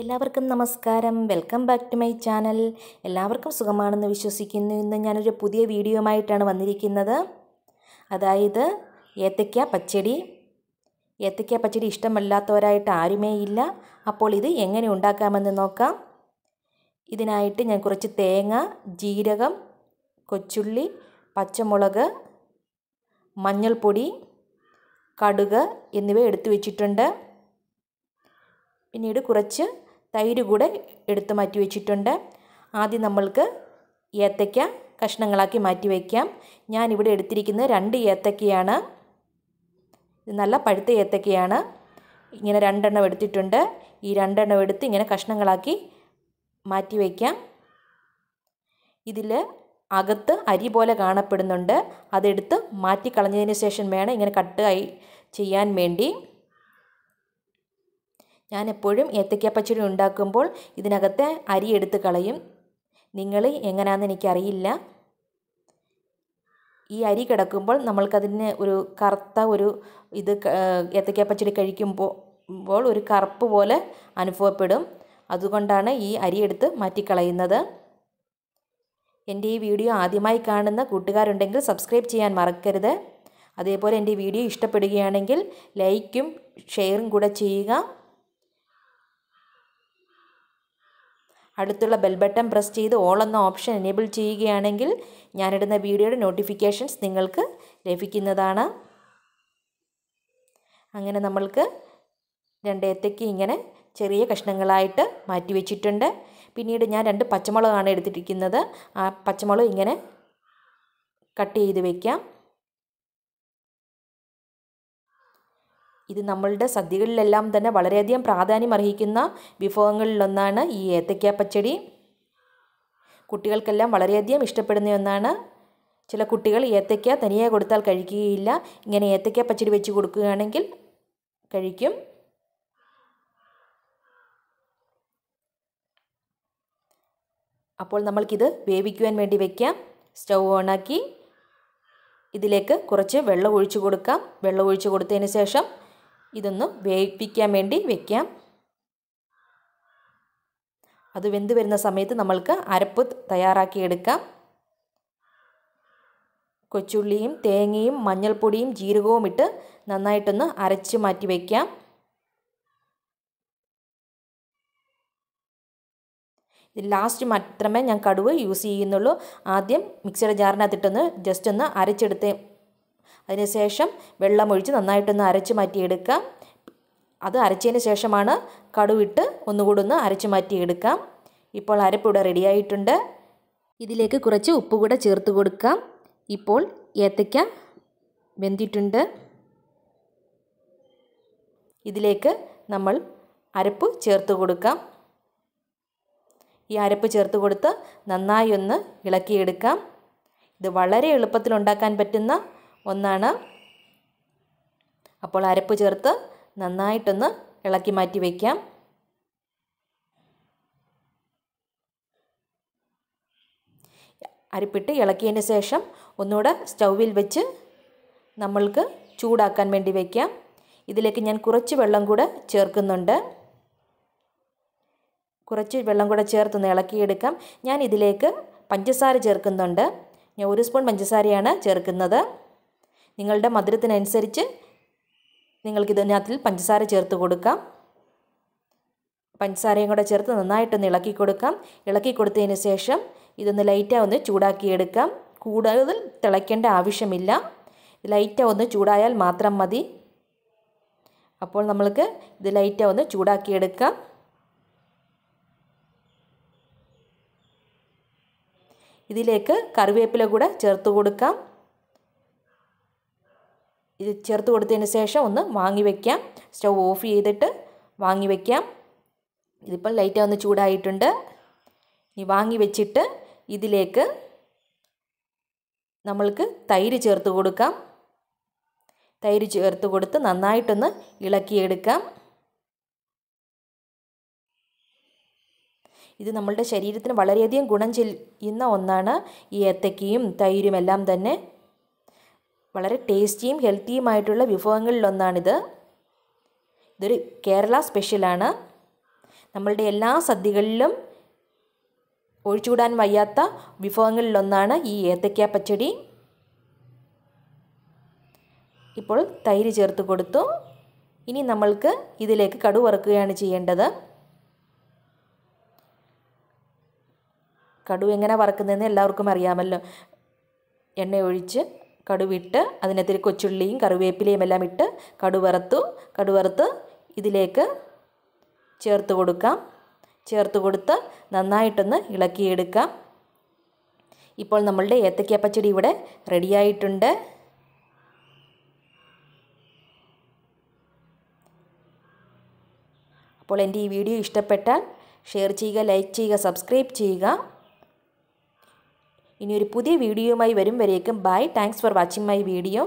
എല്ലാവർക്കും നമസ്കാരം welcome back to my channel എല്ലാവർക്കും സുഖമാണെന്ന് വിശ്വസിക്കുന്നു ഇന്ന് ഞാനൊരു പുതിയ വീഡിയോയുമായിട്ടാണ് വന്നിരിക്കുന്നത് അതായത് ഏത്തയ്ക്ക പച്ചടി ഏത്തയ്ക്ക പച്ചടി ഇഷ്ടമല്ലാത്തവരായിട്ട് ആരുമേ ഇല്ല അപ്പോൾ ഇത് എങ്ങനെ ഉണ്ടാക്കാമെന്ന് നോക്കാം ഇതിനായിട്ട് ഞാൻ കുറച്ച് തേങ്ങ ജീരകം കൊച്ചുള്ളി പച്ചമുളക് മഞ്ഞൾപ്പൊടി കടുക് എന്നിവ എടുത്തു വെച്ചിട്ടുണ്ട് പിന്നീട് കുറച്ച് തൈര് കൂടെ എടുത്തു മാറ്റി വെച്ചിട്ടുണ്ട് ആദ്യം നമ്മൾക്ക് ഏത്തയ്ക്ക കഷ്ണങ്ങളാക്കി മാറ്റി വയ്ക്കാം ഞാനിവിടെ എടുത്തിരിക്കുന്നത് രണ്ട് ഇത് നല്ല പഴുത്ത ഏത്തക്കയാണ് ഇങ്ങനെ രണ്ടെണ്ണം എടുത്തിട്ടുണ്ട് ഈ രണ്ടെണ്ണം എടുത്ത് ഇങ്ങനെ കഷ്ണങ്ങളാക്കി മാറ്റി വയ്ക്കാം ഇതിൽ അകത്ത് അരി പോലെ കാണപ്പെടുന്നുണ്ട് അതെടുത്ത് മാറ്റിക്കളഞ്ഞതിന് ശേഷം വേണം ഇങ്ങനെ കട്ട് ആയി ചെയ്യാൻ വേണ്ടി ഞാൻ എപ്പോഴും പച്ചടി ഉണ്ടാക്കുമ്പോൾ ഇതിനകത്തെ അരി എടുത്ത് കളയും നിങ്ങൾ എങ്ങനെയാണെന്ന് എനിക്കറിയില്ല ഈ അരി കിടക്കുമ്പോൾ നമ്മൾക്കതിന് ഒരു കറുത്ത ഒരു ഇത് പച്ചടി കഴിക്കുമ്പോൾ ഒരു കറുപ്പ് പോലെ അനുഭവപ്പെടും അതുകൊണ്ടാണ് ഈ അരി എടുത്ത് മാറ്റിക്കളയുന്നത് എൻ്റെ ഈ വീഡിയോ ആദ്യമായി കാണുന്ന കൂട്ടുകാരുണ്ടെങ്കിൽ സബ്സ്ക്രൈബ് ചെയ്യാൻ മറക്കരുത് അതേപോലെ എൻ്റെ വീഡിയോ ഇഷ്ടപ്പെടുകയാണെങ്കിൽ ലൈക്കും ഷെയറും കൂടെ ചെയ്യുക അടുത്തുള്ള ബെൽ ബട്ടൺ പ്രസ് ചെയ്ത് ഓൾ എന്ന ഓപ്ഷൻ എനേബിൾ ചെയ്യുകയാണെങ്കിൽ ഞാനിടുന്ന വീഡിയോയുടെ നോട്ടിഫിക്കേഷൻസ് നിങ്ങൾക്ക് ലഭിക്കുന്നതാണ് അങ്ങനെ നമ്മൾക്ക് രണ്ട് ഏത്തയ്ക്ക് ഇങ്ങനെ ചെറിയ കഷ്ണങ്ങളായിട്ട് മാറ്റി വെച്ചിട്ടുണ്ട് പിന്നീട് ഞാൻ രണ്ട് പച്ചമുളകാണ് എടുത്തിരിക്കുന്നത് ആ പച്ചമുളക് ഇങ്ങനെ കട്ട് ചെയ്ത് വയ്ക്കാം ഇത് നമ്മളുടെ സദ്യകളിലെല്ലാം തന്നെ വളരെയധികം പ്രാധാന്യം അർഹിക്കുന്ന വിഭവങ്ങളിലൊന്നാണ് ഈ ഏത്തയ്ക്ക പച്ചടി കുട്ടികൾക്കെല്ലാം വളരെയധികം ഇഷ്ടപ്പെടുന്ന ഒന്നാണ് ചില കുട്ടികൾ ഏത്തയ്ക്ക തനിയെ കൊടുത്താൽ കഴിക്കുകയില്ല ഇങ്ങനെ ഏത്തയ്ക്ക പച്ചടി വെച്ച് കൊടുക്കുകയാണെങ്കിൽ കഴിക്കും അപ്പോൾ നമ്മൾക്കിത് വേവിക്കുവാൻ വേണ്ടി വെക്കാം സ്റ്റൗ ഓണാക്കി ഇതിലേക്ക് കുറച്ച് വെള്ളം ഒഴിച്ചു കൊടുക്കാം വെള്ളം ഒഴിച്ചു കൊടുത്തതിന് ശേഷം ഇതൊന്ന് വേവിപ്പിക്കാൻ വേണ്ടി വെക്കാം അത് വെന്ത് വരുന്ന സമയത്ത് നമ്മൾക്ക് അരപ്പ് തയ്യാറാക്കിയെടുക്കാം കൊച്ചുള്ളിയും തേങ്ങയും മഞ്ഞൾപ്പൊടിയും ജീരകവും ഇട്ട് നന്നായിട്ടൊന്ന് അരച്ച് മാറ്റി വയ്ക്കാം ലാസ്റ്റ് മാത്രമേ ഞാൻ കടുവ് യൂസ് ചെയ്യുന്നുള്ളൂ ആദ്യം മിക്സിയുടെ ജാറിനകത്തിട്ടൊന്ന് ജസ്റ്റ് ഒന്ന് അരച്ചെടുത്ത് അതിനുശേഷം വെള്ളമൊഴിച്ച് നന്നായിട്ടൊന്ന് അരച്ച് മാറ്റിയെടുക്കാം അത് അരച്ചതിന് ശേഷമാണ് കടുവിട്ട് ഒന്നുകൂടി ഒന്ന് അരച്ച് മാറ്റിയെടുക്കാം ഇപ്പോൾ അരപ്പിവിടെ റെഡിയായിട്ടുണ്ട് ഇതിലേക്ക് കുറച്ച് ഉപ്പ് കൂടെ ചേർത്ത് കൊടുക്കാം ഇപ്പോൾ ഏത്തയ്ക്ക വെന്തിട്ടുണ്ട് ഇതിലേക്ക് നമ്മൾ അരപ്പ് ചേർത്ത് കൊടുക്കാം ഈ അരപ്പ് ചേർത്ത് കൊടുത്ത് നന്നായി ഒന്ന് ഇളക്കിയെടുക്കാം ഇത് വളരെ എളുപ്പത്തിൽ ഉണ്ടാക്കാൻ പറ്റുന്ന ഒന്നാണ് അപ്പോൾ അരപ്പ് ചേർത്ത് നന്നായിട്ടൊന്ന് ഇളക്കി മാറ്റി വയ്ക്കാം അരിപ്പിട്ട് ഇളക്കിയതിന് ശേഷം ഒന്നുകൂടെ സ്റ്റൗവിൽ വെച്ച് നമ്മൾക്ക് ചൂടാക്കാൻ വേണ്ടി വയ്ക്കാം ഇതിലേക്ക് ഞാൻ കുറച്ച് വെള്ളം കൂടെ ചേർക്കുന്നുണ്ട് കുറച്ച് വെള്ളം കൂടെ ചേർത്തൊന്ന് ഇളക്കിയെടുക്കാം ഞാൻ ഇതിലേക്ക് പഞ്ചസാര ചേർക്കുന്നുണ്ട് ഞാൻ ഒരു സ്പൂൺ പഞ്ചസാരയാണ് ചേർക്കുന്നത് നിങ്ങളുടെ മധുരത്തിനനുസരിച്ച് നിങ്ങൾക്കിതിനകത്തിൽ പഞ്ചസാര ചേർത്ത് കൊടുക്കാം പഞ്ചസാരയും കൂടെ ചേർത്ത് നന്നായിട്ടൊന്ന് ഇളക്കി കൊടുക്കാം ഇളക്കി കൊടുത്തതിന് ശേഷം ഇതൊന്ന് ലൈറ്റായി ഒന്ന് ചൂടാക്കിയെടുക്കാം കൂടുതൽ തിളയ്ക്കേണ്ട ആവശ്യമില്ല ലൈറ്റായി ഒന്ന് ചൂടായാൽ മാത്രം മതി അപ്പോൾ നമ്മൾക്ക് ഇത് ലൈറ്റായി ഒന്ന് ചൂടാക്കിയെടുക്കാം ഇതിലേക്ക് കറിവേപ്പില കൂടെ ചേർത്ത് കൊടുക്കാം ഇത് ചേർത്ത് കൊടുത്തതിന് ശേഷം ഒന്ന് വാങ്ങി വയ്ക്കാം സ്റ്റൗ ഓഫ് ചെയ്തിട്ട് വാങ്ങി വയ്ക്കാം ഇതിപ്പോൾ ലൈറ്റ് ഒന്ന് ചൂടായിട്ടുണ്ട് ഇനി വാങ്ങി വെച്ചിട്ട് ഇതിലേക്ക് നമ്മൾക്ക് തൈര് ചേർത്ത് കൊടുക്കാം തൈര് ചേർത്ത് കൊടുത്ത് നന്നായിട്ടൊന്ന് ഇളക്കിയെടുക്കാം ഇത് നമ്മളുടെ ശരീരത്തിന് വളരെയധികം ഗുണം ചെയ്യുന്ന ഒന്നാണ് ഈ ഏത്തക്കയും തൈരും എല്ലാം തന്നെ വളരെ ടേസ്റ്റിയും ഹെൽത്തിയുമായിട്ടുള്ള വിഭവങ്ങളിലൊന്നാണിത് ഇതൊരു കേരള സ്പെഷ്യലാണ് നമ്മളുടെ എല്ലാ സദ്യകളിലും ഒഴിച്ചുകൂടാൻ വയ്യാത്ത വിഭവങ്ങളിലൊന്നാണ് ഈ ഏത്തക്ക പച്ചടി ഇപ്പോൾ തൈര് ചേർത്ത് കൊടുത്തു ഇനി നമ്മൾക്ക് ഇതിലേക്ക് കടു വറുക്കുകയാണ് ചെയ്യേണ്ടത് കടു എങ്ങനെ വറക്കുന്നതെന്ന് എല്ലാവർക്കും അറിയാമല്ലോ എണ്ണ ഒഴിച്ച് കടുവിട്ട് അതിനകത്ത് കൊച്ചുള്ളിയും കറിവേപ്പിലയും എല്ലാം ഇട്ട് കടുവറുത്തു കടുവറുത്ത് ഇതിലേക്ക് ചേർത്ത് കൊടുക്കാം ചേർത്ത് കൊടുത്ത് നന്നായിട്ടൊന്ന് ഇളക്കിയെടുക്കാം ഇപ്പോൾ നമ്മളുടെ ഏത്തക്ക പച്ചടി ഇവിടെ റെഡിയായിട്ടുണ്ട് അപ്പോൾ എൻ്റെ ഈ വീഡിയോ ഇഷ്ടപ്പെട്ടാൽ ഷെയർ ചെയ്യുക ലൈക്ക് ചെയ്യുക സബ്സ്ക്രൈബ് ചെയ്യുക ഇനി ഒരു പുതിയ വീഡിയോയുമായി വരും വരേക്കും bye thanks for watching my video